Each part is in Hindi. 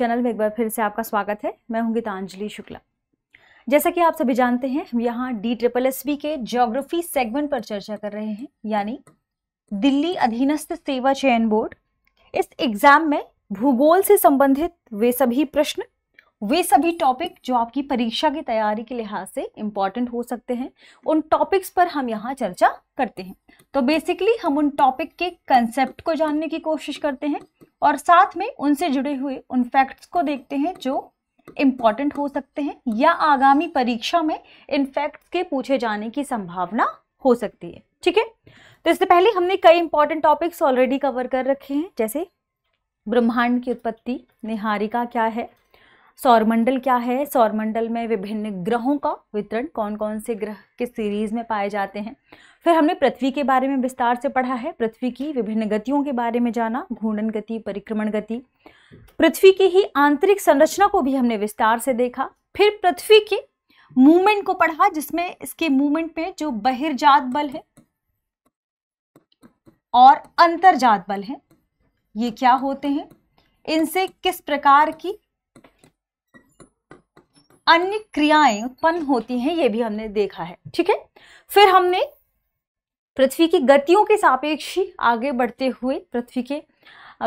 यूट्यूब चैनल में एक बार फिर से आपका स्वागत है मैं हूं गीतांजलि शुक्ला जैसा कि आप सभी जानते हैं हम यहाँ डी ट्रिपल एस बी के ज्योग्राफी सेगमेंट पर चर्चा कर रहे हैं यानी दिल्ली अधीनस्थ सेवा चयन बोर्ड इस एग्ज़ाम में भूगोल से संबंधित वे सभी प्रश्न वे सभी टॉपिक जो आपकी परीक्षा की तैयारी के लिहाज से इम्पॉर्टेंट हो सकते हैं उन टॉपिक्स पर हम यहाँ चर्चा करते हैं तो बेसिकली हम उन टॉपिक के कंसेप्ट को जानने की कोशिश करते हैं और साथ में उनसे जुड़े हुए उन फैक्ट्स को देखते हैं जो इम्पॉर्टेंट हो सकते हैं या आगामी परीक्षा में इन फैक्ट्स के पूछे जाने की संभावना हो सकती है ठीक है तो इससे पहले हमने कई इंपॉर्टेंट टॉपिक्स ऑलरेडी कवर कर रखे हैं जैसे ब्रह्मांड की उत्पत्ति निहारिका क्या है सौरमंडल क्या है सौरमंडल में विभिन्न ग्रहों का वितरण कौन कौन से ग्रह किस सीरीज में पाए जाते हैं फिर हमने पृथ्वी के बारे में विस्तार से पढ़ा है पृथ्वी की विभिन्न गतियों के बारे में जाना घूर्णन गति परिक्रमण गति पृथ्वी की ही आंतरिक संरचना को भी हमने विस्तार से देखा फिर पृथ्वी के मूवमेंट को पढ़ा जिसमें इसके मूवमेंट में जो बहिर्जात बल है और अंतर्जात बल है ये क्या होते हैं इनसे किस प्रकार की अन्य क्रियाएं उत्पन्न होती हैं ये भी हमने देखा है ठीक है फिर हमने पृथ्वी की गतियों के सापेक्ष ही आगे बढ़ते हुए पृथ्वी के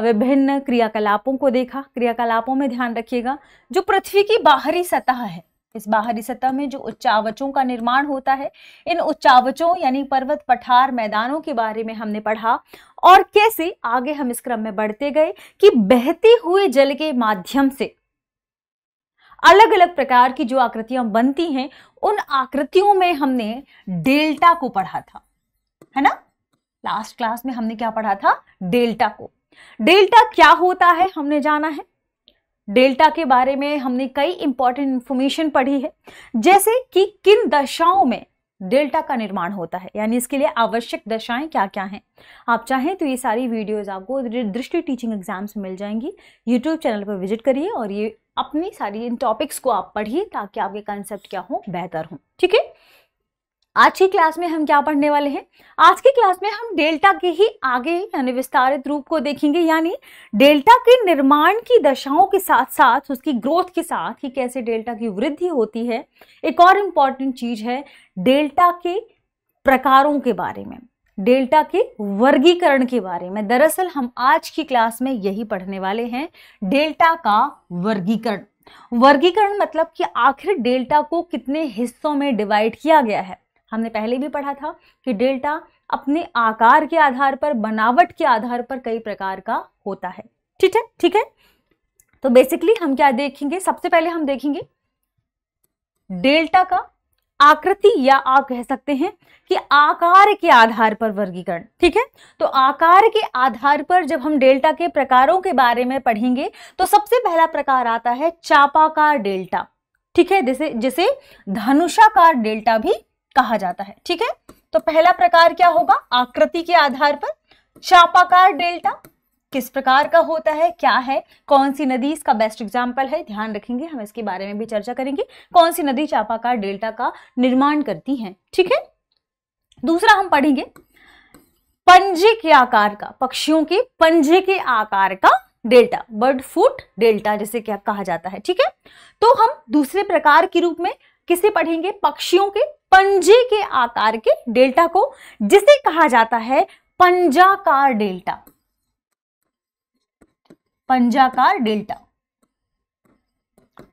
विभिन्न क्रियाकलापों को देखा क्रियाकलापों में ध्यान रखिएगा जो पृथ्वी की बाहरी सतह है इस बाहरी सतह में जो उच्चावचों का निर्माण होता है इन उच्चावचों यानी पर्वत पठार मैदानों के बारे में हमने पढ़ा और कैसे आगे हम इस क्रम में बढ़ते गए कि बहते हुए जल के माध्यम से अलग अलग प्रकार की जो आकृतियां बनती हैं उन आकृतियों में हमने डेल्टा को पढ़ा था है ना लास्ट क्लास में हमने क्या पढ़ा था डेल्टा को डेल्टा क्या होता है हमने जाना है डेल्टा के बारे में हमने कई इंपॉर्टेंट इंफॉर्मेशन पढ़ी है जैसे कि किन दशाओं में डेल्टा का निर्माण होता है यानी इसके लिए आवश्यक दशाएं क्या क्या हैं आप चाहें तो ये सारी वीडियोस आपको दृष्टि टीचिंग एग्जाम्स मिल जाएंगी यूट्यूब चैनल पर विजिट करिए और ये अपनी सारी इन टॉपिक्स को आप पढ़िए ताकि आपके कंसेप्ट क्या हो बेहतर हो ठीक है आज की क्लास में हम क्या पढ़ने वाले हैं आज की क्लास में हम डेल्टा के ही आगे यानी विस्तारित रूप को देखेंगे यानी डेल्टा के निर्माण की दशाओं के साथ साथ उसकी ग्रोथ के साथ ही कैसे डेल्टा की वृद्धि होती है एक और इम्पॉर्टेंट चीज़ है डेल्टा के प्रकारों के बारे में डेल्टा के वर्गीकरण के बारे में दरअसल हम आज की क्लास में यही पढ़ने वाले हैं डेल्टा का वर्गीकरण वर्गीकरण मतलब कि आखिर डेल्टा को कितने हिस्सों में डिवाइड किया गया है हमने पहले भी पढ़ा था कि डेल्टा अपने आकार के आधार पर बनावट के आधार पर कई प्रकार का होता है ठीक है ठीक है तो बेसिकली हम क्या देखेंगे सबसे पहले हम देखेंगे डेल्टा का आकृति या आप कह सकते हैं कि आकार के आधार पर वर्गीकरण ठीक है तो आकार के आधार पर जब हम डेल्टा के प्रकारों के बारे में पढ़ेंगे तो सबसे पहला प्रकार आता है चापाकार डेल्टा ठीक है जिसे जिसे धनुषाकार डेल्टा भी कहा जाता है ठीक है तो पहला प्रकार क्या होगा आकृति के आधार पर चापाकार डेल्टा किस प्रकार का होता है क्या है कौन सी नदी इसका बेस्ट एग्जाम्पल है ध्यान रखेंगे हम इसके बारे में भी चर्चा करेंगे कौन सी नदी चापाकार डेल्टा का निर्माण करती है ठीक है दूसरा हम पढ़ेंगे पंजे के आकार का पक्षियों के पंजे के आकार का डेल्टा बर्ड फूट डेल्टा जिसे क्या कहा जाता है ठीक है तो हम दूसरे प्रकार के रूप में किसे पढ़ेंगे पक्षियों के पंजे के आकार के डेल्टा को जिसे कहा जाता है पंजाकार डेल्टा पंजाकार डेल्टा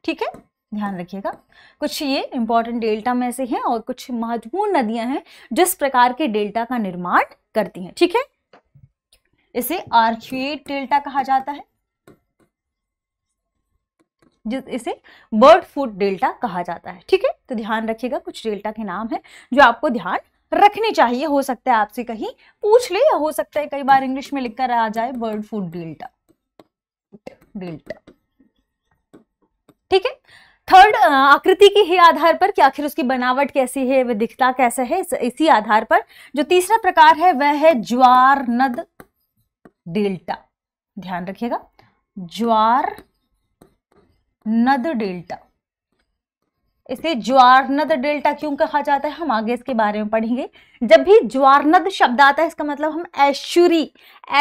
ठीक है ध्यान रखिएगा कुछ ये इंपॉर्टेंट डेल्टा में से हैं और कुछ महत्वपूर्ण नदियां हैं जिस प्रकार के डेल्टा का निर्माण करती हैं ठीक है इसे आर्क्यूएट डेल्टा कहा जाता है जिस इसे बर्ड फूड डेल्टा कहा जाता है ठीक है तो ध्यान रखिएगा कुछ डेल्टा के नाम है जो आपको ध्यान रखने चाहिए हो सकता है आपसे कहीं पूछ ले या हो सकता है कई बार इंग्लिश में लिखकर आ जाए बर्ड फूड डेल्टा बिल्ट ठीक है थर्ड आकृति के ही आधार पर कि आखिर उसकी बनावट कैसी है वह दिखता कैसा है इसी आधार पर जो तीसरा प्रकार है वह है ज्वार नद डेल्टा ध्यान रखिएगा ज्वार नद डेल्टा इसे ज्वारनद डेल्टा क्यों कहा जाता है हम आगे इसके बारे में पढ़ेंगे जब भी ज्वारनद शब्द आता है इसका मतलब हम एश्चुरी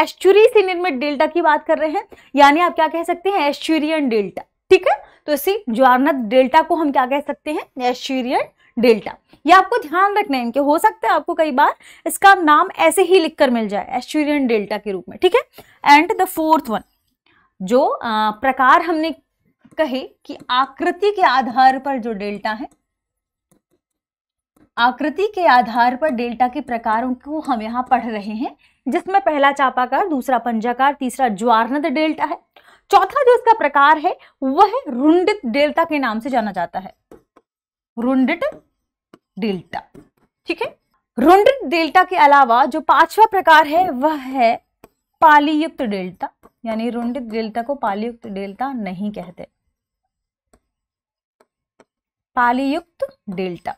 एश्चुरी से निर्मित डेल्टा की बात कर रहे हैं यानी आप क्या कह सकते हैं एश्चुरियन डेल्टा ठीक है तो इसी ज्वारनद डेल्टा को हम क्या कह सकते हैं एश्चुरियन डेल्टा ये आपको ध्यान रखना है इनके हो सकता है आपको कई बार इसका नाम ऐसे ही लिखकर मिल जाए एश्चुरियन डेल्टा के रूप में ठीक है एंड द फोर्थ वन जो आ, प्रकार हमने कहे कि आकृति के आधार पर जो डेल्टा है आकृति के आधार पर डेल्टा के प्रकारों को हम यहां पढ़ रहे हैं जिसमें पहला चापाकार दूसरा पंजाकार तीसरा ज्वारनद डेल्टा है चौथा जो इसका प्रकार है वह रुंडित डेल्टा के नाम से जाना जाता है रुंडित डेल्टा ठीक है रुंडित डेल्टा के अलावा जो पांचवा प्रकार है वह है पालीयुक्त डेल्टा यानी रुंडित डेल्टा को पालीयुक्त डेल्टा नहीं कहते पालीयुक्त डेल्टा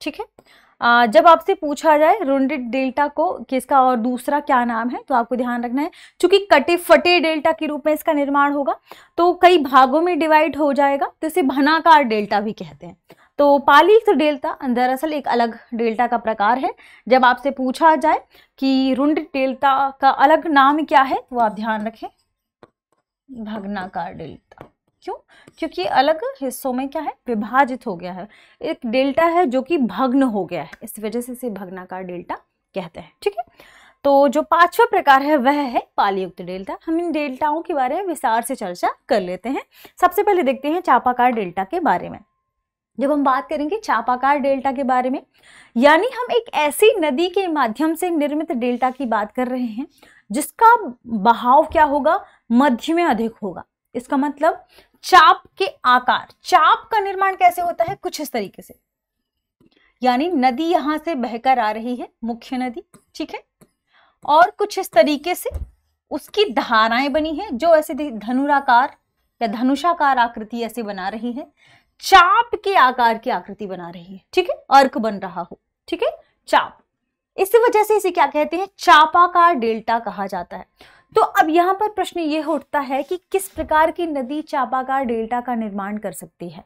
ठीक है जब आपसे पूछा जाए रुंडेड डेल्टा को किसका और दूसरा क्या नाम है तो आपको ध्यान रखना है क्योंकि कटे फटे डेल्टा के रूप में इसका निर्माण होगा तो कई भागों में डिवाइड हो जाएगा तो इसे भनाकार डेल्टा भी कहते हैं तो पालीयुक्त डेल्टा दरअसल एक अलग डेल्टा का प्रकार है जब आपसे पूछा जाए कि रुंड डेल्टा का अलग नाम क्या है तो आप ध्यान रखें भगनाकार डेल्टा क्यों क्योंकि अलग हिस्सों में क्या है विभाजित हो गया है एक डेल्टा है जो कि भग्न हो गया है इस वजह से इसे भग्नाकार डेल्टा कहते हैं ठीक है तो जो पांचवा प्रकार है वह है पालयुक्त डेल्टा हम इन डेल्टाओं के बारे में विस्तार से चर्चा कर लेते हैं सबसे पहले देखते हैं चापाकार डेल्टा के बारे में जब हम बात करेंगे चापाकार डेल्टा के बारे में यानी हम एक ऐसी नदी के माध्यम से निर्मित डेल्टा की बात कर रहे हैं जिसका बहाव क्या होगा मध्य में अधिक होगा इसका मतलब चाप के आकार चाप का निर्माण कैसे होता है कुछ इस तरीके से यानी नदी यहां से बहकर आ रही है मुख्य नदी ठीक है और कुछ इस तरीके से उसकी धाराएं बनी है जो ऐसे धनुराकार या धनुषाकार आकृति ऐसे बना रही है चाप के आकार की आकृति बना रही है ठीक है अर्क बन रहा हो ठीक है चाप इस वजह से इसे क्या कहते हैं चापाकार डेल्टा कहा जाता है तो अब यहाँ पर प्रश्न ये उठता है कि किस प्रकार की नदी चापाकार डेल्टा का निर्माण कर सकती है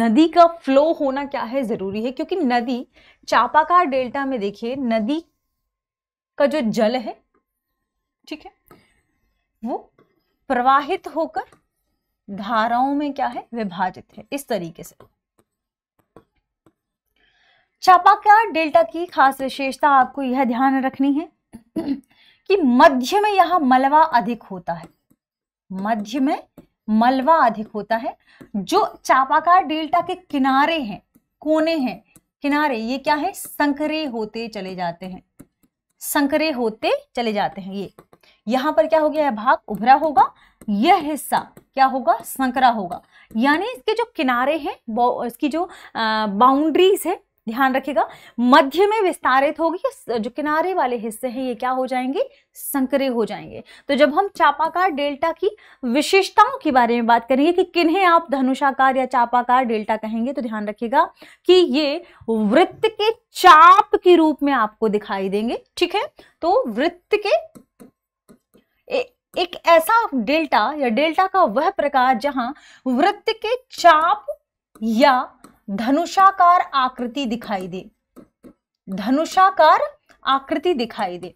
नदी का फ्लो होना क्या है जरूरी है क्योंकि नदी चापाकार डेल्टा में देखिए नदी का जो जल है ठीक है वो प्रवाहित होकर धाराओं में क्या है विभाजित है इस तरीके से चापाकार डेल्टा की खास विशेषता आपको यह ध्यान रखनी है कि मध्य में यहां मलवा अधिक होता है मध्य में मलवा अधिक होता है जो चापाकार डेल्टा के किनारे हैं कोने हैं किनारे ये क्या है संकरे होते चले जाते हैं संकरे होते चले जाते हैं ये यहां पर क्या हो गया है भाग उभरा होगा यह हिस्सा क्या होगा संकरा होगा यानी इसके जो किनारे हैं इसकी जो बाउंड्रीज है ध्यान रखिएगा मध्य में विस्तारित होगी जो किनारे वाले हिस्से हैं ये क्या हो जाएंगे संकरे हो जाएंगे तो जब हम चापाकार डेल्टा की विशेषताओं के बारे में बात करेंगे कि किन्हें आप धनुषाकार या चापाकार डेल्टा कहेंगे तो ध्यान रखिएगा कि ये वृत्त के चाप के रूप में आपको दिखाई देंगे ठीक है तो वृत्त के ए, एक ऐसा डेल्टा या डेल्टा का वह प्रकार जहां वृत्त के चाप या धनुषाकार आकृति दिखाई दे धनुषाकार आकृति दिखाई दे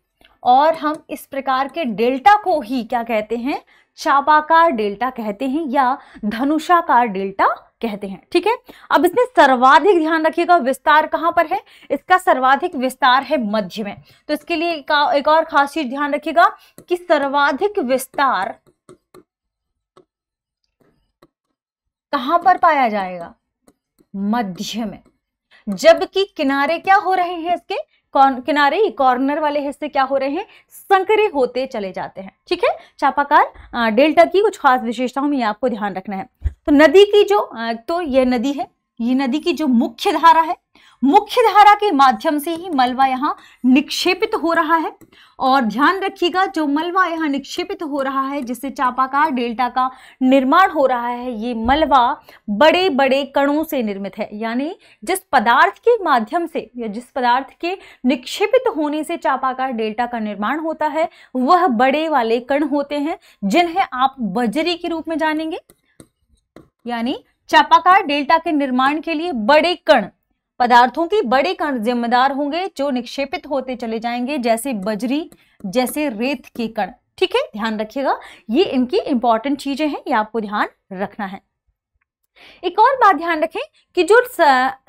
और हम इस प्रकार के डेल्टा को ही क्या कहते हैं चापाकार डेल्टा कहते हैं या धनुषाकार डेल्टा कहते हैं ठीक है अब इसमें सर्वाधिक ध्यान रखिएगा विस्तार कहां पर है इसका सर्वाधिक विस्तार है मध्य में तो इसके लिए एक और खास चीज ध्यान रखिएगा कि सर्वाधिक विस्तार कहां पर पाया जाएगा मध्य में जबकि किनारे क्या हो रहे हैं इसके किनारे कॉर्नर वाले हिस्से क्या हो रहे हैं संकरे होते चले जाते हैं ठीक है चापाकार डेल्टा की कुछ खास विशेषताओं में आपको ध्यान रखना है तो नदी की जो तो यह नदी है ये नदी की जो मुख्य धारा है मुख्य धारा के माध्यम से ही मलबा यहाँ निक्षेपित हो रहा है और ध्यान रखिएगा जो मलबा यहाँ निक्षेपित हो रहा है जिससे चापाकार डेल्टा का निर्माण हो रहा है ये मलबा बड़े बड़े कणों से निर्मित है यानी जिस पदार्थ के माध्यम से या जिस पदार्थ के निक्षेपित होने से चापाकार डेल्टा का निर्माण होता है वह बड़े वाले कण होते हैं जिन्हें आप बजरी के रूप में जानेंगे यानी चापाकार डेल्टा के निर्माण के लिए बड़े कण पदार्थों के बड़े कण जिम्मेदार होंगे जो निक्षेपित होते चले जाएंगे जैसे बजरी जैसे रेत के कण ठीक है ध्यान रखिएगा ये इनकी इंपॉर्टेंट चीजें हैं ये आपको ध्यान रखना है एक और बात ध्यान रखें कि जो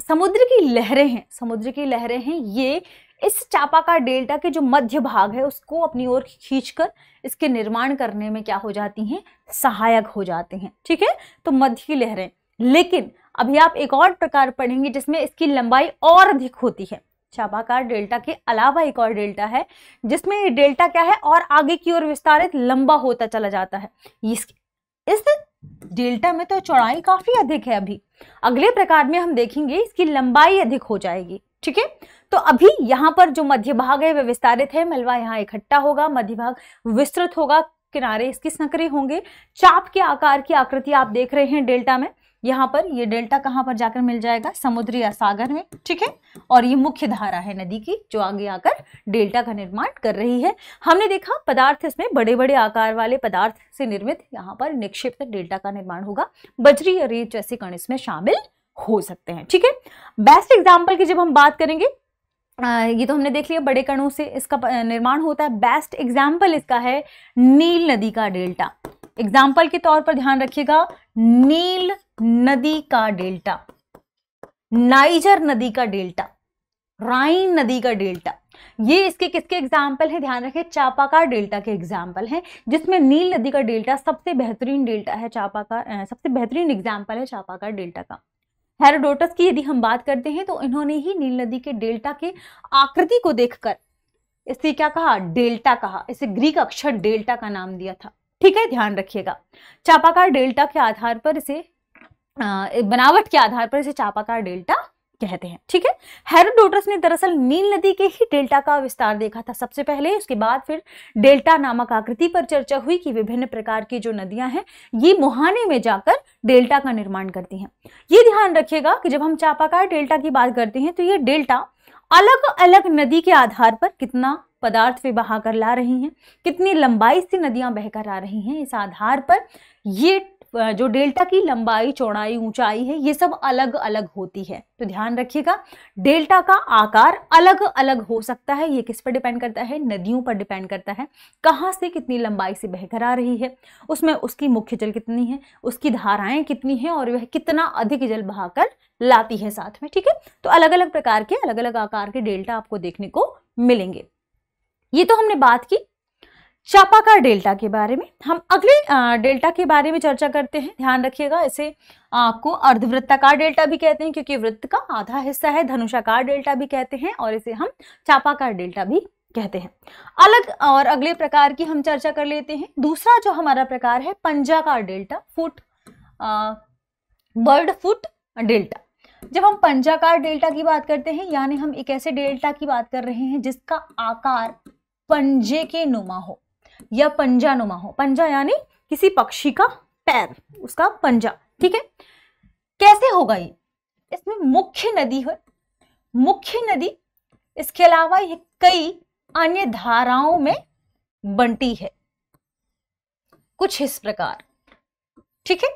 समुद्र की लहरें हैं समुद्र की लहरें हैं ये इस चापा का डेल्टा के जो मध्य भाग है उसको अपनी ओर खींचकर इसके निर्माण करने में क्या हो जाती हैं सहायक हो जाते हैं ठीक है तो मध्य की लहरें लेकिन अभी आप एक और प्रकार पढ़ेंगे जिसमें इसकी लंबाई और अधिक होती है चापाकार डेल्टा के अलावा एक और डेल्टा है जिसमें डेल्टा क्या है और आगे की ओर विस्तारित लंबा होता चला जाता है इस इस डेल्टा में तो चौड़ाई काफी अधिक है अभी अगले प्रकार में हम देखेंगे इसकी लंबाई अधिक हो जाएगी ठीक है तो अभी यहाँ पर जो मध्य भाग है वह विस्तारित है मलवा यहाँ इकट्ठा होगा मध्य भाग विस्तृत होगा किनारे इसके संकरे होंगे चाप के आकार की आकृति आप देख रहे हैं डेल्टा में यहाँ पर ये डेल्टा कहाँ पर जाकर मिल जाएगा समुद्र या सागर में ठीक है और ये मुख्य धारा है नदी की जो आगे आकर डेल्टा का निर्माण कर रही है हमने देखा पदार्थ इसमें बड़े बड़े आकार वाले पदार्थ से निर्मित यहाँ पर निक्षिप्त डेल्टा का निर्माण होगा बजरी या रेत जैसे कण इसमें शामिल हो सकते हैं ठीक है बेस्ट एग्जाम्पल की जब हम बात करेंगे ये तो हमने देख लिया बड़े कणों से इसका निर्माण होता है बेस्ट एग्जाम्पल इसका है नील नदी का डेल्टा एग्जाम्पल के तौर पर ध्यान रखिएगा नील नदी का डेल्टा नाइजर नदी का डेल्टा राइन नदी का डेल्टा ये इसके किसके एग्जाम्पल है ध्यान रखें चापाकार डेल्टा के एग्जाम्पल हैं जिसमें नील नदी का डेल्टा सबसे बेहतरीन डेल्टा है चापाकार सबसे बेहतरीन एग्जाम्पल है चापाकार डेल्टा का हेरोडोटस की यदि हम बात करते हैं तो इन्होंने ही नील नदी के डेल्टा के आकृति को देखकर इसे क्या कहा डेल्टा कहा इसे ग्रीक अक्षर डेल्टा का नाम दिया था ठीक है ध्यान रखिएगा चापाकार डेल्टा के आधार पर इसे बनावट के आधार पर इसे चापाकार डेल्टा कहते हैं ठीक है हेरोडोटस ने दरअसल नील नदी के ही डेल्टा का विस्तार देखा था सबसे पहले उसके बाद फिर डेल्टा नामक आकृति पर चर्चा हुई कि विभिन्न प्रकार की जो नदियां हैं ये मुहाने में जाकर डेल्टा का निर्माण करती हैं ये ध्यान रखिएगा कि जब हम चापाकार डेल्टा की बात करते हैं तो ये डेल्टा अलग अलग नदी के आधार पर कितना पदार्थ वे बहाकर ला रही हैं कितनी लंबाई से नदियां बहकर आ रही हैं इस आधार पर ये जो डेल्टा की लंबाई चौड़ाई ऊंचाई है ये सब अलग अलग होती है तो ध्यान रखिएगा डेल्टा का आकार अलग अलग हो सकता है ये किस पर डिपेंड करता है नदियों पर डिपेंड करता है कहाँ से कितनी लंबाई से बहकर आ रही है उसमें उसकी मुख्य जल कितनी है उसकी धाराएं कितनी हैं और वह कितना अधिक जल बहाकर लाती है साथ में ठीक है तो अलग अलग प्रकार के अलग अलग आकार के डेल्टा आपको देखने को मिलेंगे ये तो हमने बात की चापाकार डेल्टा के बारे में हम अगले डेल्टा के बारे में चर्चा करते हैं ध्यान रखिएगा इसे आपको अर्धवृत्ताकार डेल्टा भी कहते हैं क्योंकि वृत्त का आधा हिस्सा है धनुषाकार डेल्टा भी कहते हैं और इसे हम चापाकार डेल्टा भी कहते हैं अलग और अगले प्रकार की हम चर्चा कर लेते हैं दूसरा जो हमारा प्रकार है पंजाकार delta foot bird foot delta जब हम पंजाकार डेल्टा की बात करते हैं यानी हम एक ऐसे डेल्टा की बात कर रहे हैं जिसका आकार पंजे के नुमा हो या पंजा नुमा हो पंजा यानी किसी पक्षी का पैर उसका पंजा ठीक है कैसे होगा ये इसमें मुख्य नदी है मुख्य नदी इसके अलावा ये कई अन्य धाराओं में बनती है कुछ इस प्रकार ठीक है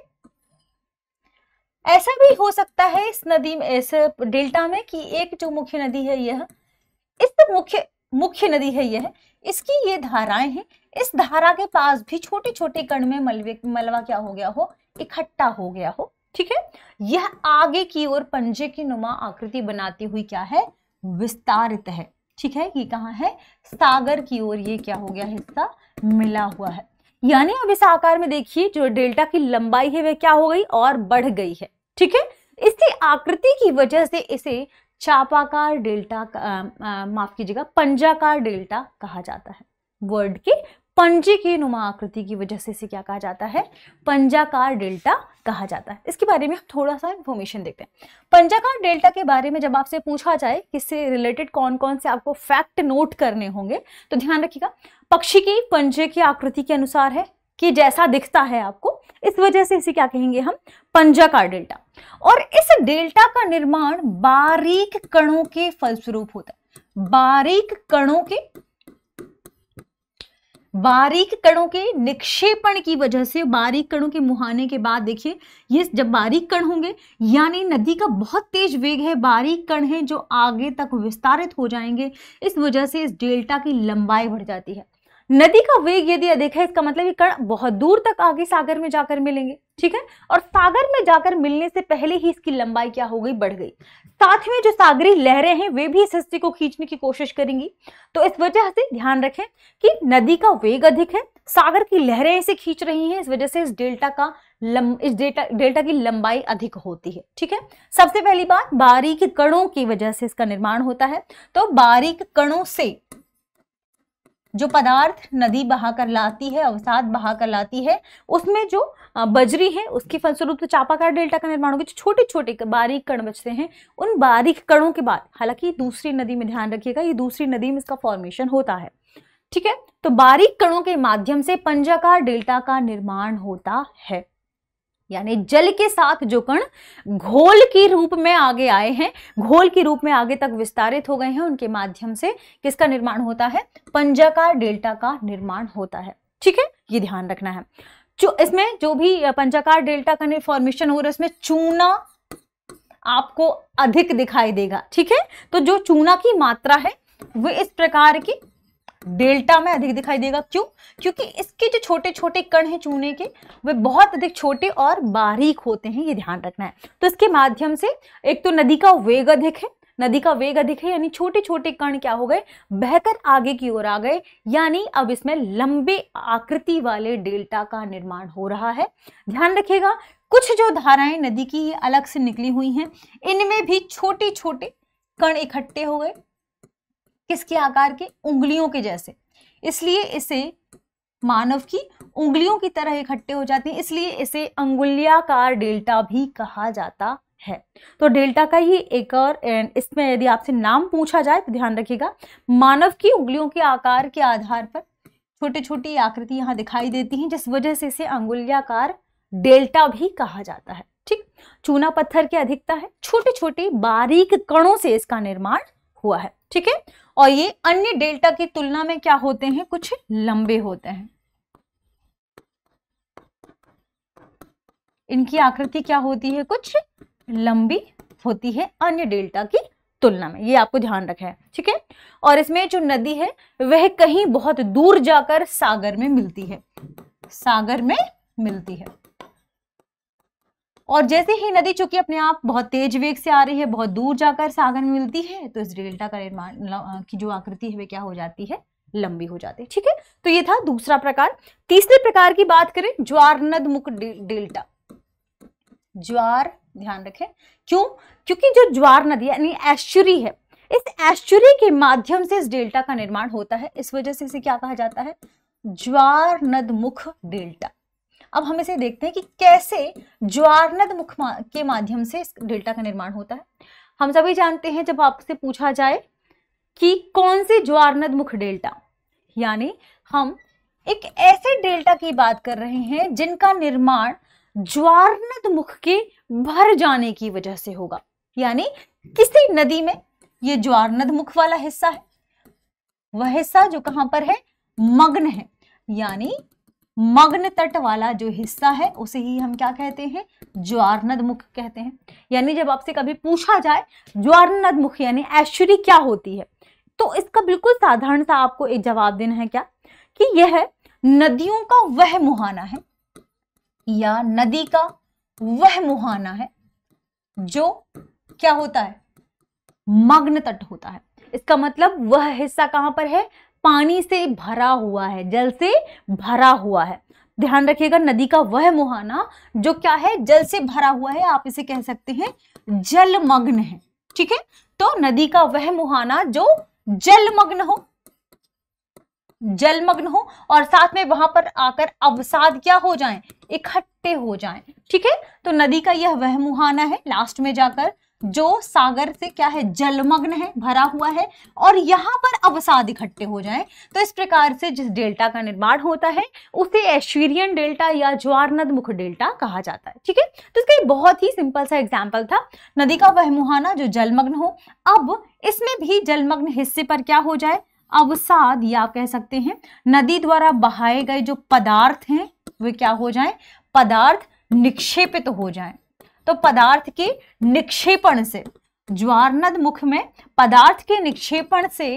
ऐसा भी हो सकता है इस नदी में इस डेल्टा में कि एक जो मुख्य नदी है यह इस मुख्य मुख्य नदी है यह इसकी ये धाराएं हैं इस धारा के पास भी छोटे छोटे कण में मलवे मलवा क्या हो गया हो इकट्ठा हो गया हो ठीक है यह आगे की ओर पंजे की नुमा आकृति बनाती हुई क्या है विस्तारित है ठीक है ये कहाँ है सागर की ओर ये क्या हो गया हिस्सा मिला हुआ है यानी अब इस आकार में देखिए जो डेल्टा की लंबाई है वह क्या हो गई और बढ़ गई है ठीक है इसी आकृति की वजह से इसे चापाकार डेल्टा माफ कीजिएगा पंजाकार डेल्टा कहा जाता है वर्ड के पंजे की नुमा आकृति की वजह से इसे क्या कहा जाता है पंजाकार डेल्टा कहा जाता है इसके बारे में हम थोड़ा सा इन्फॉर्मेशन देखते हैं पंजाकार डेल्टा के बारे में जब आपसे पूछा जाए किससे रिलेटेड कौन कौन से आपको फैक्ट नोट करने होंगे तो ध्यान रखिएगा पक्षी की पंजे की आकृति के अनुसार है कि जैसा दिखता है आपको इस वजह से इसे क्या कहेंगे हम पंजाकार डेल्टा और इस डेल्टा का निर्माण बारीक कणों के फलस्वरूप होता है बारीक कणों के बारीक कणों के निक्षेपण की वजह से बारीक कणों के मुहाने के बाद देखिए ये जब बारीक कण होंगे यानी नदी का बहुत तेज वेग है बारीक कण है जो आगे तक विस्तारित हो जाएंगे इस वजह से इस डेल्टा की लंबाई बढ़ जाती है नदी का वेग यदि अधिक है इसका मतलब ये कण बहुत दूर तक आगे सागर में जाकर मिलेंगे ठीक है और सागर में जाकर मिलने से पहले ही इसकी लंबाई क्या हो गई बढ़ गई साथ में जो सागरी लहरें हैं वे भी इस हिस्से को खींचने की कोशिश करेंगी तो इस वजह से ध्यान रखें कि नदी का वेग अधिक है सागर की लहरें इसे खींच रही हैं इस वजह से इस डेल्टा का लम, इस डेल्टा डेल्टा की लंबाई अधिक होती है ठीक है सबसे पहली बात बारीक कणों की वजह से इसका निर्माण होता है तो बारीक कणों से जो पदार्थ नदी बहाकर लाती है अवसाद बहाकर लाती है उसमें जो बजरी है उसके फलस्वरूप तो चापाकार डेल्टा का निर्माण होगा जो छोटे छोटे बारीक कण बचते हैं उन बारीक कणों के बाद हालांकि दूसरी नदी में ध्यान रखिएगा ये दूसरी नदी में इसका फॉर्मेशन होता है ठीक है तो बारीक कणों के माध्यम से पंजाकार डेल्टा का निर्माण होता है यानी जल के साथ जो कण घोल के रूप में आगे आए हैं घोल के रूप में आगे तक विस्तारित हो गए हैं उनके माध्यम से किसका निर्माण होता है पंजाकार डेल्टा का निर्माण होता है ठीक है ये ध्यान रखना है जो इसमें जो भी पंजाकार डेल्टा का फॉर्मेशन हो रहा है इसमें चूना आपको अधिक दिखाई देगा ठीक है तो जो चूना की मात्रा है वो इस प्रकार की डेल्टा में अधिक दिखाई देगा क्यों क्योंकि इसके जो छोटे छोटे कण हैं चूने के वे बहुत अधिक छोटे और बारीक होते हैं ये ध्यान रखना है तो इसके माध्यम से एक तो नदी का वेग अधिक है नदी का वेग अधिक है यानी छोटे छोटे कण क्या हो गए बहकर आगे की ओर आ गए यानी अब इसमें लंबे आकृति वाले डेल्टा का निर्माण हो रहा है ध्यान रखिएगा कुछ जो धाराएं नदी की ये अलग से निकली हुई हैं इनमें भी छोटे छोटे कण इकट्ठे हो गए किसके आकार के उंगलियों के जैसे इसलिए इसे मानव की उंगलियों की तरह इकट्ठे हो जाती हैं इसलिए इसे अंगुल्याकार डेल्टा भी कहा जाता है तो डेल्टा का ही एक और इसमें यदि आपसे नाम पूछा जाए तो ध्यान रखिएगा मानव की उंगलियों के आकार के आधार पर छोटी छोटी आकृति यहाँ दिखाई देती हैं जिस वजह से इसे अंगुल्याकार डेल्टा भी कहा जाता है ठीक चूना पत्थर की अधिकता है छोटे छोटे बारीक कणों से इसका निर्माण हुआ है ठीक है और ये अन्य डेल्टा की तुलना में क्या होते हैं कुछ लंबे होते हैं इनकी आकृति क्या होती है कुछ लंबी होती है अन्य डेल्टा की तुलना में ये आपको ध्यान रखा है ठीक है और इसमें जो नदी है वह कहीं बहुत दूर जाकर सागर में मिलती है सागर में मिलती है और जैसे ही नदी चूंकि अपने आप बहुत तेज वेग से आ रही है बहुत दूर जाकर सागर में मिलती है तो इस डेल्टा का निर्माण की जो आकृति है वे क्या हो जाती है लंबी हो जाती है ठीक है तो ये था दूसरा प्रकार तीसरे प्रकार की बात करें ज्वार मुख डेल्टा ज्वार ध्यान रखें क्यों क्योंकि जो ज्वार नदी यानी एश्चुरी है इस एश्चुरी के माध्यम से इस डेल्टा का निर्माण होता है इस वजह से इसे क्या कहा जाता है ज्वार मुख डेल्टा अब हम इसे देखते हैं कि कैसे ज्वारनद मुख के माध्यम से इस डेल्टा का निर्माण होता है हम सभी जानते हैं जब आपसे पूछा जाए कि कौन से ज्वारनद मुख डेल्टा यानी हम एक ऐसे डेल्टा की बात कर रहे हैं जिनका निर्माण ज्वारनद मुख के भर जाने की वजह से होगा यानी किसी नदी में ये ज्वारनद मुख वाला हिस्सा है वह हिस्सा जो कहां पर है मग्न है यानी मग्न तट वाला जो हिस्सा है उसे ही हम क्या कहते हैं ज्वारनद मुख कहते हैं यानी जब आपसे कभी पूछा जाए ज्वारनद मुख यानी ऐश्वर्य क्या होती है तो इसका बिल्कुल साधारण सा आपको एक जवाब देना है क्या कि यह नदियों का वह मुहाना है या नदी का वह मुहाना है जो क्या होता है मग्न तट होता है इसका मतलब वह हिस्सा कहां पर है पानी से भरा हुआ है जल से भरा हुआ है ध्यान रखिएगा नदी का वह मुहाना जो क्या है जल से भरा हुआ है आप इसे कह सकते हैं जलमग्न है ठीक है तो नदी का वह मुहाना जो जलमग्न हो जलमग्न हो और साथ में वहां पर आकर अवसाद क्या हो जाएं इकट्ठे हो जाएं ठीक है तो नदी का यह वह मुहाना है लास्ट में जाकर जो सागर से क्या है जलमग्न है भरा हुआ है और यहाँ पर अवसाद इकट्ठे हो जाएं तो इस प्रकार से जिस डेल्टा का निर्माण होता है उसे ऐश्वर्यन डेल्टा या ज्वारनद मुख डेल्टा कहा जाता है ठीक है तो इसका एक बहुत ही सिंपल सा एग्जाम्पल था नदी का वह मुहाना जो जलमग्न हो अब इसमें भी जलमग्न हिस्से पर क्या हो जाए अवसाद या कह सकते हैं नदी द्वारा बहाए गए जो पदार्थ हैं वे क्या हो जाए पदार्थ निक्षेपित तो हो जाए तो पदार्थ के निक्षेपण से ज्वारनद मुख में पदार्थ के निक्षेपण से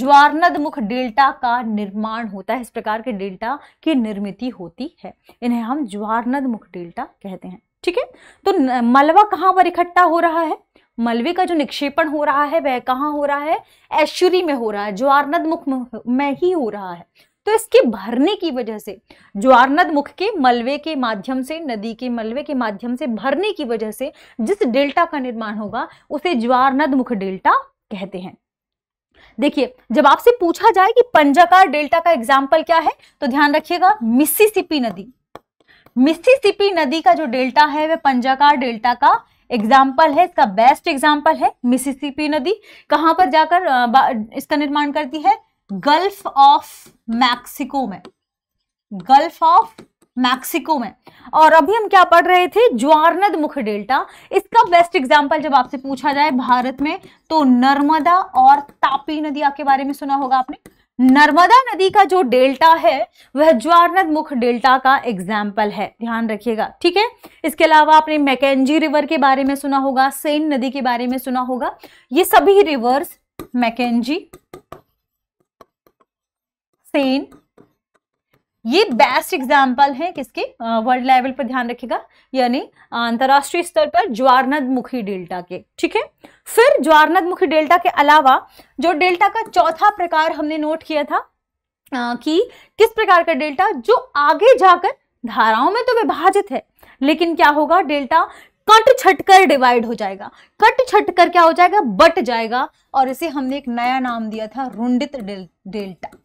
ज्वारनद मुख डेल्टा का निर्माण होता है इस प्रकार के डेल्टा की निर्मित होती है इन्हें हम ज्वारनद मुख डेल्टा कहते हैं ठीक है तो मलवा कहाँ पर इकट्ठा हो रहा है मलबे का जो निक्षेपण हो रहा है वह कहाँ हो रहा है ऐश्वरी में हो रहा है ज्वारनद मुख में ही हो रहा है तो इसके भरने की वजह से ज्वारनद मुख के मलबे के माध्यम से नदी के मलबे के माध्यम से भरने की वजह से जिस डेल्टा का निर्माण होगा उसे ज्वारनद मुख डेल्टा कहते हैं देखिए जब आपसे पूछा जाए कि पंजाकार डेल्टा का एग्जाम्पल क्या है तो ध्यान रखिएगा मिसिसिपी नदी मिसिसिपी नदी का जो डेल्टा है वह पंजाकार डेल्टा का एग्जाम्पल है इसका बेस्ट एग्जाम्पल है मिसिसिपी नदी कहां पर जाकर इसका निर्माण करती है गल्फ ऑफ मैक्सिको में गल्फ ऑफ मैक्सिको में और अभी हम क्या पढ़ रहे थे ज्वारनद मुख डेल्टा इसका बेस्ट एग्जाम्पल जब आपसे पूछा जाए भारत में तो नर्मदा और तापी नदिया के बारे में सुना होगा आपने नर्मदा नदी का जो डेल्टा है वह ज्वारनद मुख डेल्टा का एग्जाम्पल है ध्यान रखिएगा ठीक है इसके अलावा आपने मैकेजी रिवर के बारे में सुना होगा सेन नदी के बारे में सुना होगा ये सभी रिवर्स मैकेजी स्पेन ये बेस्ट एग्जाम्पल है किसके वर्ल्ड लेवल पर ध्यान रखिएगा यानी अंतर्राष्ट्रीय स्तर पर मुखी डेल्टा के ठीक है फिर मुखी डेल्टा के अलावा जो डेल्टा का चौथा प्रकार हमने नोट किया था आ, कि किस प्रकार का डेल्टा जो आगे जाकर धाराओं में तो विभाजित है लेकिन क्या होगा डेल्टा कट छट डिवाइड हो जाएगा कट छट क्या हो जाएगा बट जाएगा और इसे हमने एक नया नाम दिया था रुंडित डेल्टा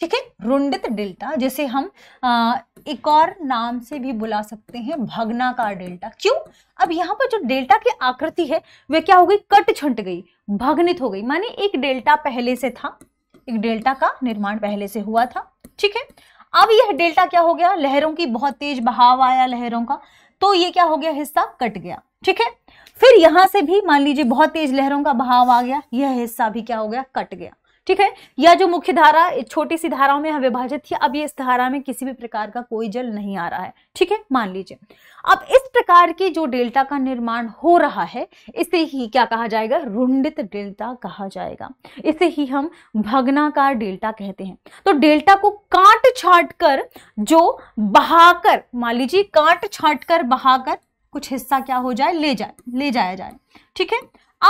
ठीक है रुंडित डेल्टा जैसे हम आ, एक और नाम से भी बुला सकते हैं भगनाकार डेल्टा क्यों अब यहाँ पर जो डेल्टा की आकृति है वह क्या हो गई कट छंट गई भगनित हो गई माने एक डेल्टा पहले से था एक डेल्टा का निर्माण पहले से हुआ था ठीक है अब यह डेल्टा क्या हो गया लहरों की बहुत तेज बहाव आया लहरों का तो ये क्या हो गया हिस्सा कट गया ठीक है फिर यहां से भी मान लीजिए बहुत तेज लहरों का बहाव आ गया यह हिस्सा भी क्या हो गया कट गया ठीक है या जो मुख्य धारा छोटी सी धाराओं में विभाजित थी अब ये इस धारा में किसी भी प्रकार का कोई जल नहीं आ रहा है ठीक है मान लीजिए अब इस प्रकार की जो डेल्टा का निर्माण हो रहा है इसे ही क्या कहा जाएगा रुंडित डेल्टा कहा जाएगा इसे ही हम भगनाकार डेल्टा कहते हैं तो डेल्टा को काट छाट कर जो बहाकर मान लीजिए काट छाट कर बहाकर कुछ हिस्सा क्या हो जाए ले जाए ले जाया जाए ठीक है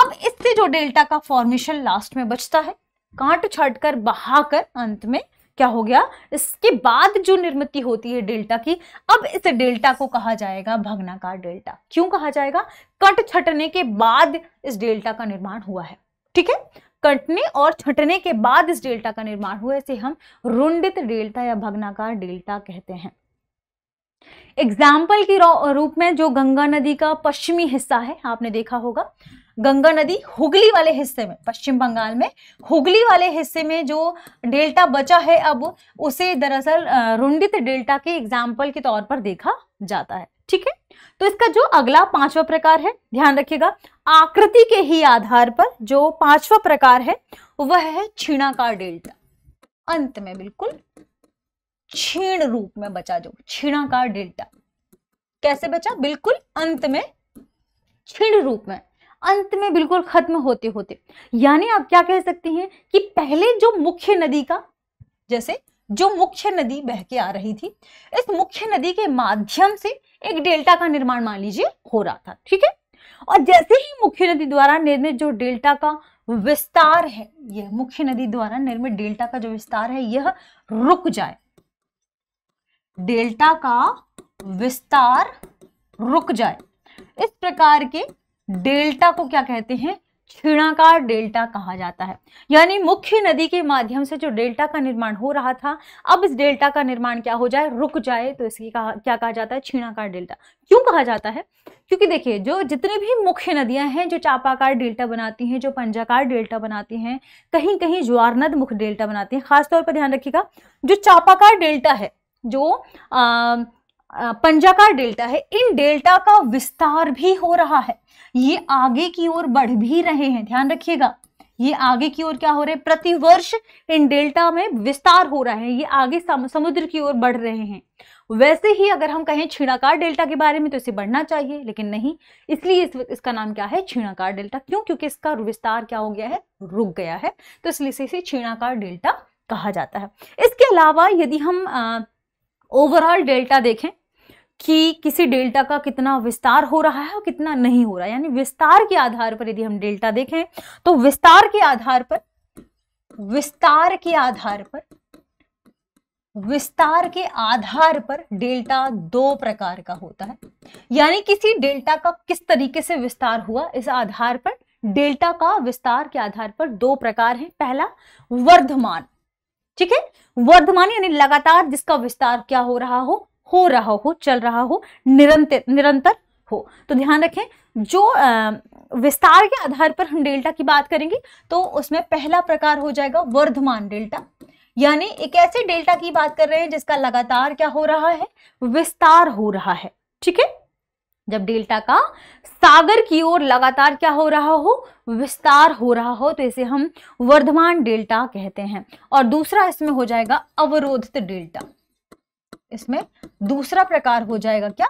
अब इससे जो डेल्टा का फॉर्मेशन लास्ट में बचता है कांट छटकर बहाकर अंत में क्या हो गया इसके बाद जो निर्मित होती है डेल्टा की अब इस डेल्टा को कहा जाएगा भगनाकार डेल्टा क्यों कहा जाएगा कट छटने के बाद इस डेल्टा का निर्माण हुआ है ठीक है कटने और छटने के बाद इस डेल्टा का निर्माण हुआ इसे हम रुंडित डेल्टा या भगनाकार डेल्टा कहते हैं एग्जाम्पल के रूप में जो गंगा नदी का पश्चिमी हिस्सा है आपने देखा होगा गंगा नदी हुगली वाले हिस्से में पश्चिम बंगाल में हुगली वाले हिस्से में जो डेल्टा बचा है अब उसे दरअसल रुंडित डेल्टा के एग्जाम्पल के तौर पर देखा जाता है ठीक है तो इसका जो अगला पांचवा प्रकार है ध्यान रखिएगा आकृति के ही आधार पर जो पांचवा प्रकार है वह है छीणाकार डेल्टा अंत में बिल्कुल छीण रूप में बचा जो छीणाकार डेल्टा कैसे बचा बिल्कुल अंत में छीण रूप में अंत में बिल्कुल खत्म होते होते यानी आप क्या कह सकते हैं कि पहले जो मुख्य नदी का जैसे जो मुख्य नदी बह के आ रही थी इस मुख्य नदी के माध्यम से एक डेल्टा का निर्माण मान लीजिए हो रहा था ठीक है और जैसे ही मुख्य नदी द्वारा निर्मित जो डेल्टा का विस्तार है यह मुख्य नदी द्वारा निर्मित डेल्टा का जो विस्तार है यह रुक जाए डेल्टा का विस्तार रुक जाए इस प्रकार के डेल्टा को क्या कहते हैं छिणाकार डेल्टा कहा जाता है यानी मुख्य नदी के माध्यम से जो डेल्टा का निर्माण हो रहा था अब इस डेल्टा का निर्माण क्या हो जाए रुक जाए तो इसकी कहा क्या कहा जाता है छिणाकार डेल्टा क्यों कहा जाता है क्योंकि देखिए जो जितने भी मुख्य नदियां हैं जो चापाकार डेल्टा बनाती हैं जो पंजाकार डेल्टा बनाती हैं कहीं कहीं ज्वारनद मुख डेल्टा बनाती हैं खासतौर पर ध्यान रखिएगा जो चापाकार डेल्टा है जो आ, पंजाकार डेल्टा है इन डेल्टा का विस्तार भी हो रहा है ये आगे की ओर बढ़ भी रहे हैं ध्यान रखिएगा ये आगे की ओर क्या हो रहे हैं प्रतिवर्ष इन डेल्टा में विस्तार हो रहा है ये आगे समुद्र की ओर बढ़ रहे हैं वैसे ही अगर हम कहें छीणाकार डेल्टा के बारे में तो इसे बढ़ना चाहिए लेकिन नहीं इसलिए इस, इसका नाम क्या है छीणाकार डेल्टा क्यों क्योंकि इसका विस्तार क्या हो गया है रुक गया है तो इसलिए इसे छीणाकार डेल्टा कहा जाता है इसके अलावा यदि हम आ, ओवरऑल डेल्टा देखें कि किसी डेल्टा का कितना विस्तार हो रहा है और कितना नहीं हो रहा है यानी विस्तार के आधार पर यदि हम डेल्टा देखें तो विस्तार के आधार पर विस्तार के आधार पर विस्तार के आधार पर डेल्टा दो प्रकार का होता है यानी किसी डेल्टा का किस तरीके से विस्तार हुआ इस आधार पर डेल्टा का विस्तार के आधार पर दो प्रकार हैं पहला वर्धमान ठीक है वर्धमान यानी लगातार जिसका विस्तार क्या हो रहा हो हो रहा हो चल रहा हो निरंतर निरंतर हो तो ध्यान रखें जो आ, विस्तार के आधार पर हम डेल्टा की बात करेंगे तो उसमें पहला प्रकार हो जाएगा वर्धमान डेल्टा यानी एक ऐसे डेल्टा की बात कर रहे हैं जिसका लगातार क्या हो रहा है विस्तार हो रहा है ठीक है जब डेल्टा का सागर की ओर लगातार क्या हो रहा हो विस्तार हो रहा हो तो इसे हम वर्धमान डेल्टा कहते हैं और दूसरा इसमें हो जाएगा अवरोधित डेल्टा इसमें दूसरा प्रकार हो जाएगा क्या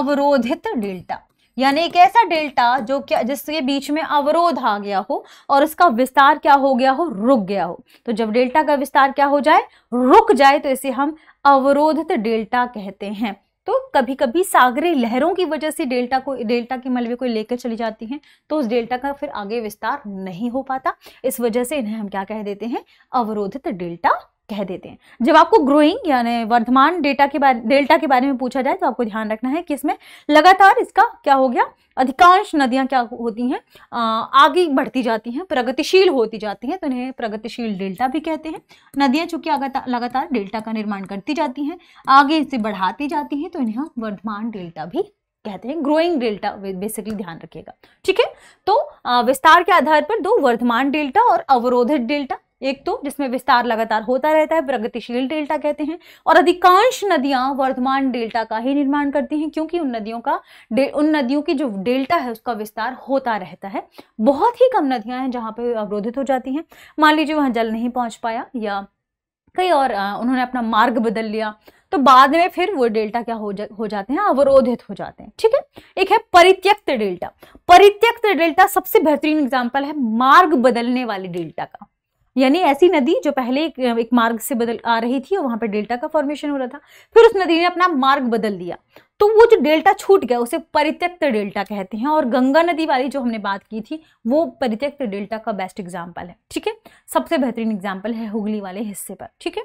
अवरोधित डेल्टा यानी एक ऐसा डेल्टा जो क्या जिसके बीच में अवरोध आ गया हो और उसका विस्तार क्या हो गया हो रुक गया हो तो जब डेल्टा का विस्तार क्या हो जाए रुक जाए तो इसे हम अवरोधित डेल्टा कहते हैं तो कभी कभी सागरी लहरों की वजह से डेल्टा को डेल्टा के मलबे को लेकर चली जाती हैं तो उस डेल्टा का फिर आगे विस्तार नहीं हो पाता इस वजह से इन्हें हम क्या कह देते हैं अवरोधित डेल्टा कह देते हैं जब आपको ग्रोइंग यानी वर्धमान डेटा के बारे डेल्टा के बारे में पूछा जाए तो आपको ध्यान रखना है कि इसमें लगातार इसका क्या हो गया अधिकांश नदियां क्या होती हैं आगे बढ़ती जाती हैं प्रगतिशील होती जाती हैं तो इन्हें प्रगतिशील डेल्टा भी कहते हैं नदियां चूंकि लगातार डेल्टा का निर्माण करती जाती हैं आगे इसे बढ़ाती जाती हैं तो इन्हें वर्धमान डेल्टा भी कहते हैं ग्रोइंग डेल्टा बेसिकली ध्यान रखिएगा ठीक है तो विस्तार के आधार पर दो वर्धमान डेल्टा और अवरोधित डेल्टा एक तो जिसमें विस्तार लगातार होता रहता है प्रगतिशील डेल्टा कहते हैं और अधिकांश नदियां वर्धमान डेल्टा का ही निर्माण करती हैं क्योंकि उन नदियों का उन नदियों की जो डेल्टा है उसका विस्तार होता रहता है बहुत ही कम नदियां हैं जहाँ पे अवरोधित हो जाती हैं मान लीजिए वहां जल नहीं पहुंच पाया या कई और उन्होंने अपना मार्ग बदल लिया तो बाद में फिर वो डेल्टा क्या हो जा हो जाते हैं अवरोधित हो जाते हैं ठीक है एक है परित्यक्त डेल्टा परित्यक्त डेल्टा सबसे बेहतरीन एग्जाम्पल है मार्ग बदलने वाले डेल्टा का यानी ऐसी नदी जो पहले एक, एक मार्ग से बदल आ रही थी और वहां पर डेल्टा का फॉर्मेशन हो रहा था फिर उस नदी ने अपना मार्ग बदल दिया तो वो जो डेल्टा छूट गया उसे परित्यक्त डेल्टा कहते हैं और गंगा नदी वाली जो हमने बात की थी वो परित्यक्त डेल्टा का बेस्ट एग्जाम्पल है ठीक है सबसे बेहतरीन एग्जाम्पल है हुगली वाले हिस्से पर ठीक है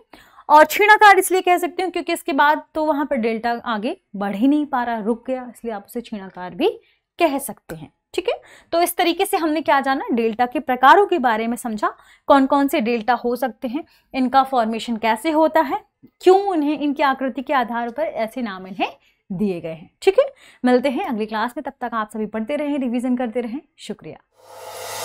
और छीणाकार इसलिए कह सकते हो क्योंकि इसके बाद तो वहां पर डेल्टा आगे बढ़ ही नहीं पा रहा रुक गया इसलिए आप उसे छीणाकार भी कह सकते हैं ठीक है तो इस तरीके से हमने क्या जाना डेल्टा के प्रकारों के बारे में समझा कौन कौन से डेल्टा हो सकते हैं इनका फॉर्मेशन कैसे होता है क्यों उन्हें इनकी आकृति के आधार पर ऐसे नाम इन्हें दिए गए हैं ठीक है मिलते हैं अगली क्लास में तब तक आप सभी पढ़ते रहें रिवीजन करते रहें शुक्रिया